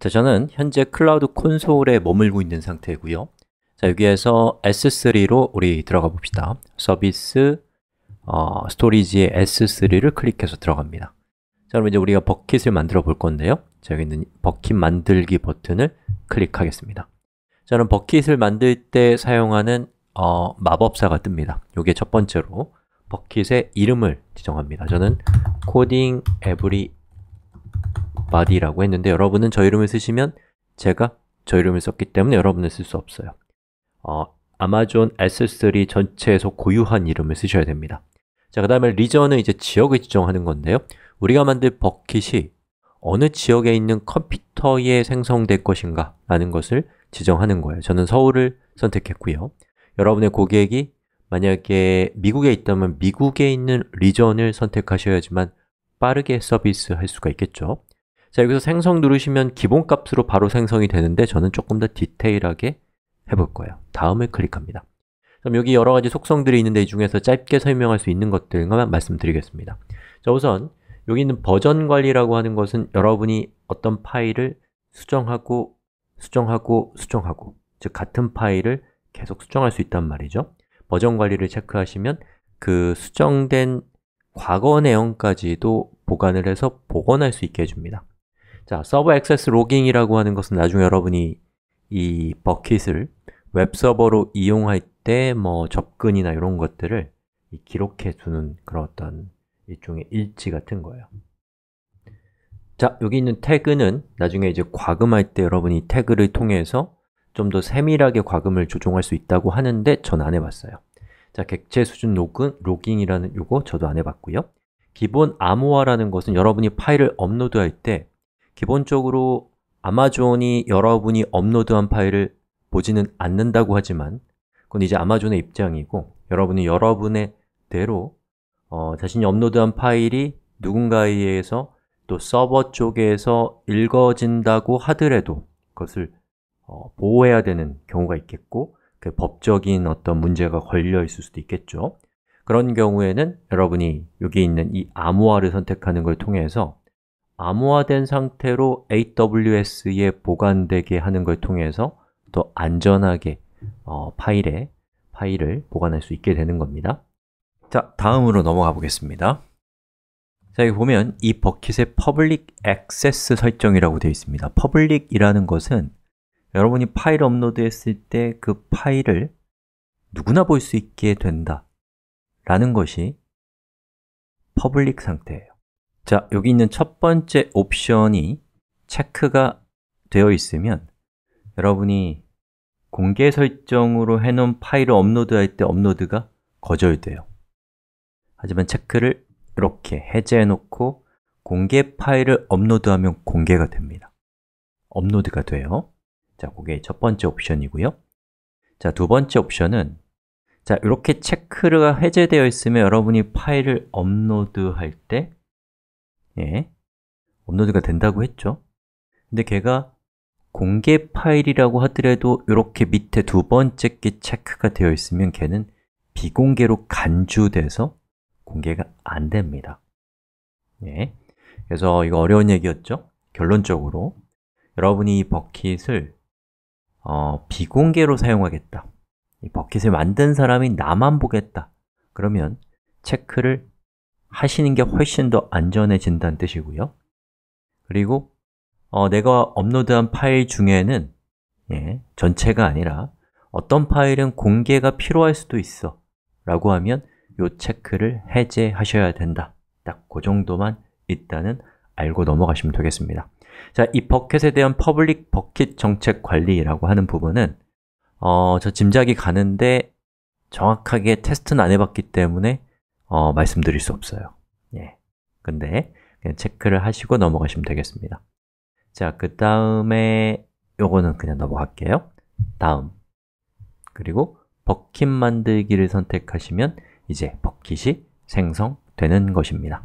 자, 저는 현재 클라우드 콘솔에 머물고 있는 상태고요 자, 여기에서 S3로 우리 들어가 봅시다 서비스 어, 스토리지의 S3를 클릭해서 들어갑니다 자, 그럼 이제 우리가 버킷을 만들어 볼 건데요 자, 여기 있는 버킷 만들기 버튼을 클릭하겠습니다 자, 그럼 버킷을 만들 때 사용하는 어, 마법사가 뜹니다 이게 첫 번째로 버킷의 이름을 지정합니다 저는 coding every body라고 했는데 여러분은 저 이름을 쓰시면 제가 저 이름을 썼기 때문에 여러분은 쓸 수 없어요 어, 아마존 S3 전체에서 고유한 이름을 쓰셔야 됩니다 자, 그 다음에 리전은 이제 지역을 지정하는 건데요 우리가 만들 버킷이 어느 지역에 있는 컴퓨터에 생성될 것인가 라는 것을 지정하는 거예요 저는 서울을 선택했고요 여러분의 고객이 만약에 미국에 있다면 미국에 있는 리전을 선택하셔야지만 빠르게 서비스할 수가 있겠죠 자, 여기서 생성 누르시면 기본값으로 바로 생성이 되는데 저는 조금 더 디테일하게 해볼 거예요 다음을 클릭합니다 그럼 여기 여러 가지 속성들이 있는데 이 중에서 짧게 설명할 수 있는 것들만 말씀드리겠습니다 자, 우선 여기 있는 버전 관리라고 하는 것은 여러분이 어떤 파일을 수정하고 수정하고 수정하고 즉 같은 파일을 계속 수정할 수 있단 말이죠 버전 관리를 체크하시면 그 수정된 과거 내용까지도 보관을 해서 복원할 수 있게 해줍니다 자, 서버 액세스 로깅이라고 하는 것은 나중에 여러분이 이 버킷을 웹서버로 이용할 때 뭐 접근이나 이런 것들을 기록해 두는 그런 어떤 일종의 일지 같은 거예요 자, 여기 있는 태그는 나중에 이제 과금할 때 여러분이 태그를 통해서 좀 더 세밀하게 과금을 조종할 수 있다고 하는데 전 안 해봤어요 자, 객체 수준 로그, 로깅이라는 요거 저도 안 해봤고요 기본 암호화라는 것은 여러분이 파일을 업로드할 때 기본적으로 아마존이 여러분이 업로드한 파일을 보지는 않는다고 하지만 그건 이제 아마존의 입장이고 여러분이 여러분의 대로 어, 자신이 업로드한 파일이 누군가에 의해서 또 서버 쪽에서 읽어진다고 하더라도 그것을 어, 보호해야 되는 경우가 있겠고 그 법적인 어떤 문제가 걸려 있을 수도 있겠죠 그런 경우에는 여러분이 여기 있는 이 암호화를 선택하는 걸 통해서 암호화된 상태로 AWS에 보관되게 하는 걸 통해서 더 안전하게 어, 파일에 파일을 보관할 수 있게 되는 겁니다 자, 다음으로 넘어가 보겠습니다 자, 여기 보면 이버킷의 public access 설정이라고 되어 있습니다 public이라는 것은 여러분이 파일 업로드했을 때 그 파일을 누구나 볼 수 있게 된다 라는 것이 public 상태, 자, 여기 있는 첫 번째 옵션이 체크가 되어 있으면 여러분이 공개 설정으로 해놓은 파일을 업로드할 때 업로드가 거절돼요 하지만 체크를 이렇게 해제해놓고 공개 파일을 업로드하면 공개가 됩니다 업로드가 돼요 자, 그게 첫 번째 옵션이고요 자, 두 번째 옵션은 자, 이렇게 체크가 해제되어 있으면 여러분이 파일을 업로드할 때 예, 업로드가 된다고 했죠 근데 걔가 공개 파일이라고 하더라도 이렇게 밑에 두 번째 게 체크가 되어 있으면 걔는 비공개로 간주돼서 공개가 안 됩니다 예, 그래서 이거 어려운 얘기였죠? 결론적으로 여러분이 이 버킷을 어, 비공개로 사용하겠다 이 버킷을 만든 사람이 나만 보겠다 그러면 체크를 하시는 게 훨씬 더 안전해진다는 뜻이고요 그리고 어, 내가 업로드한 파일 중에는 예, 전체가 아니라 어떤 파일은 공개가 필요할 수도 있어 라고 하면 요 체크를 해제하셔야 된다 딱 그 정도만 있다는 알고 넘어가시면 되겠습니다 자, 이 버킷에 대한 퍼블릭 버킷 정책 관리라고 하는 부분은 어, 저 짐작이 가는데 정확하게 테스트는 안 해봤기 때문에 어, 말씀드릴 수 없어요 예. 근데 그냥 체크를 하시고 넘어가시면 되겠습니다 자, 그 다음에 요거는 그냥 넘어갈게요 다음 그리고 버킷 만들기를 선택하시면 이제 버킷이 생성되는 것입니다